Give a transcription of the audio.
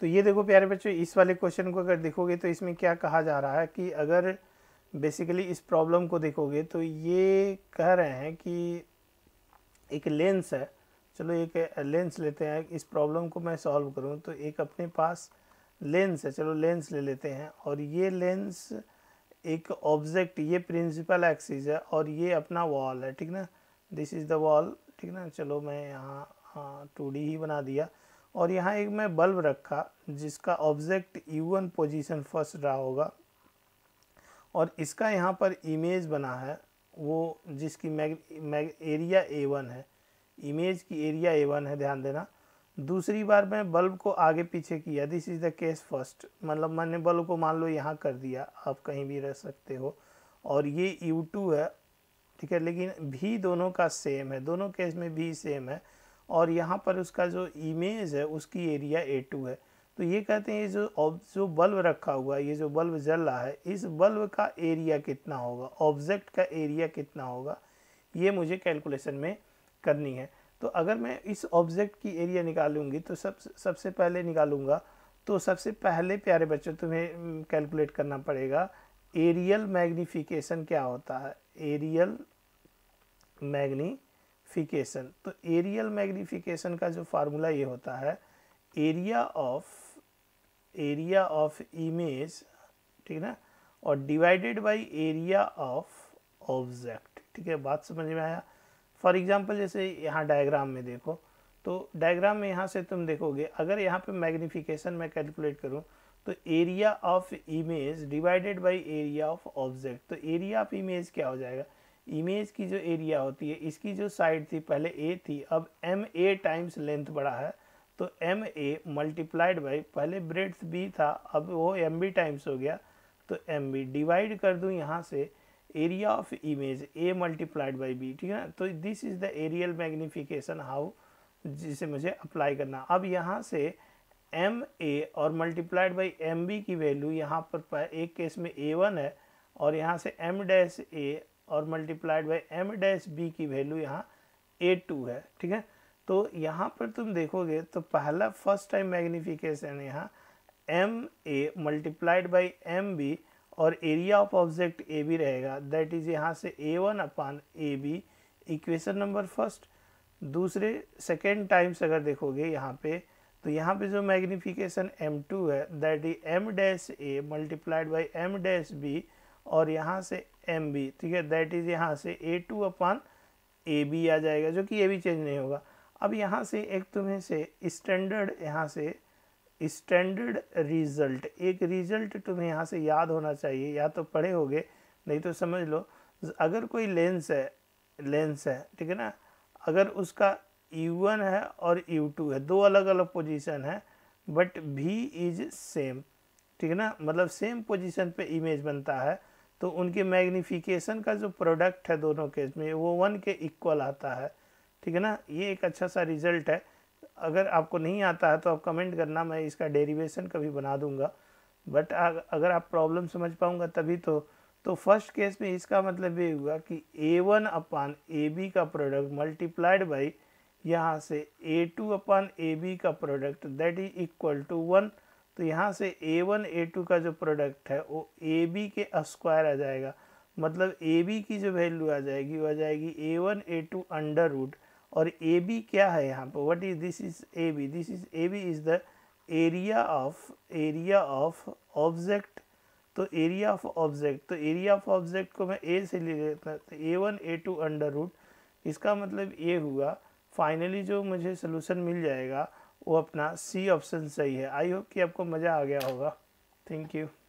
तो ये देखो प्यारे बच्चों इस वाले क्वेश्चन को अगर देखोगे तो इसमें क्या कहा जा रहा है कि अगर बेसिकली इस प्रॉब्लम को देखोगे तो ये कह रहे हैं कि एक लेंस है चलो एक लेंस लेते हैं इस प्रॉब्लम को मैं सॉल्व करूं तो एक अपने पास लेंस है चलो लेंस ले लेते हैं और ये लेंस एक ऑब्जेक्ट ये प्रिंसिपल एक्सिस है और ये अपना वॉल है ठीक ना दिस इज़ द वॉल ठीक ना चलो मैं यहाँ टू हाँ, ही बना दिया और यहाँ एक मैं बल्ब रखा जिसका ऑब्जेक्ट वन पोजिशन फर्स्ट रहा होगा और इसका यहाँ पर इमेज बना है वो जिसकी mag mag area A one है इमेज की एरिया ए वन है ध्यान देना दूसरी बार मैं बल्ब को आगे पीछे किया this is the case first मतलब मैंने बल्ब को मान लो यहाँ कर दिया आप कहीं भी रख सकते हो और ये यू टू है ठीक है लेकिन भी दोनों का सेम है दोनों केस में भी सेम है और यहाँ पर उसका जो इमेज है उसकी एरिया ए टू है तो ये कहते हैं ये जो जो बल्ब रखा हुआ है ये जो बल्ब जल रहा है इस बल्ब का एरिया कितना होगा ऑब्जेक्ट का एरिया कितना होगा ये मुझे कैलकुलेशन में करनी है तो अगर मैं इस ऑब्जेक्ट की एरिया निकालूंगी तो सब सबसे पहले निकालूंगा तो सबसे पहले प्यारे बच्चों तुम्हें कैलकुलेट करना पड़ेगा एरियल मैग्नीफिकेशन क्या होता है एरियल मैग्नी मैग्नीफिकेशन तो एरियल मैग्नीफिकेशन का जो फार्मूला ये होता है area of area of image ठीक ना और divided by area of object ठीक है बात समझ में आया फॉर एग्जांपल जैसे यहाँ डायग्राम में देखो तो डायग्राम में यहाँ से तुम देखोगे अगर यहाँ पे मैग्नीफिकेशन मैं कैलकुलेट करूँ तो area of image divided by area of object तो एरिया ऑफ इमेज क्या हो जाएगा इमेज की जो एरिया होती है इसकी जो साइड थी पहले ए थी अब एम ए टाइम्स लेंथ बढ़ा है तो एम ए मल्टीप्लाइड बाई पहले ब्रेड्थ बी था अब वो एम बी टाइम्स हो गया तो एम बी डिवाइड कर दूँ यहाँ से area of image A multiplied by B ठीक है ना तो this is the aerial magnification how जिसे मुझे अप्लाई करना अब यहाँ से एम ए और मल्टीप्लाइड बाई एम बी की वैल्यू यहाँ पर एक केस में ए वन है और यहाँ से एम डैश ए और multiplied by M dash B की वैल्यू यहाँ ए टू है ठीक है तो यहाँ पर तुम देखोगे तो पहला फर्स्ट टाइम मैग्निफिकेशन यहाँ M A multiplied by M B और area of object A B रहेगा दैट इज़ यहाँ से A one upon A B equation number first दूसरे सेकेंड टाइम्स अगर देखोगे यहाँ पे तो यहाँ पे जो मैग्निफिकेशन एम टू है that is M dash A multiplied by M dash B और यहाँ से एम बी ठीक है दैट इज़ यहाँ से A two upon A B आ जाएगा जो कि ये भी चेंज नहीं होगा अब यहाँ से एक तुम्हें से स्टैंडर्ड यहाँ से स्टैंडर्ड रिजल्ट एक रिजल्ट तुम्हें यहाँ से याद होना चाहिए या तो पढ़े होगे नहीं तो समझ लो अगर कोई लेंस है लेंस है ठीक है ना अगर उसका यू है और यू टू है दो अलग अलग पोजीशन है बट भी इज सेम ठीक है ना मतलब सेम पोजीशन पे इमेज बनता है तो उनके मैग्नीफिकेशन का जो प्रोडक्ट है दोनों केस में वो वन के इक्वल आता है ठीक है ना ये एक अच्छा सा रिजल्ट है अगर आपको नहीं आता है तो आप कमेंट करना मैं इसका डेरिवेशन कभी बना दूंगा बट अगर आप प्रॉब्लम समझ पाऊंगा तभी तो तो फर्स्ट केस में इसका मतलब ये हुआ कि A one upon A B का प्रोडक्ट मल्टीप्लाइड बाई यहाँ से A two upon A B का product that is equal to one तो यहाँ से ए वन ए टू का जो प्रोडक्ट है वो ए बी के स्क्वायर आ जाएगा मतलब ए बी की जो वैल्यू आ जाएगी वो आ जाएगी A one A two under root और ए बी क्या है यहाँ पर what is this is A B this is A B is the area of area of object तो एरिया ऑफ ऑब्जेक्ट तो एरिया ऑफ ऑब्जेक्ट को मैं A से ले लेता हूँ तो A one A two under root इसका मतलब ये हुआ फाइनली जो मुझे सोल्यूशन मिल जाएगा वो अपना सी ऑप्शन सही है आई होप कि आपको मज़ा आ गया होगा थैंक यू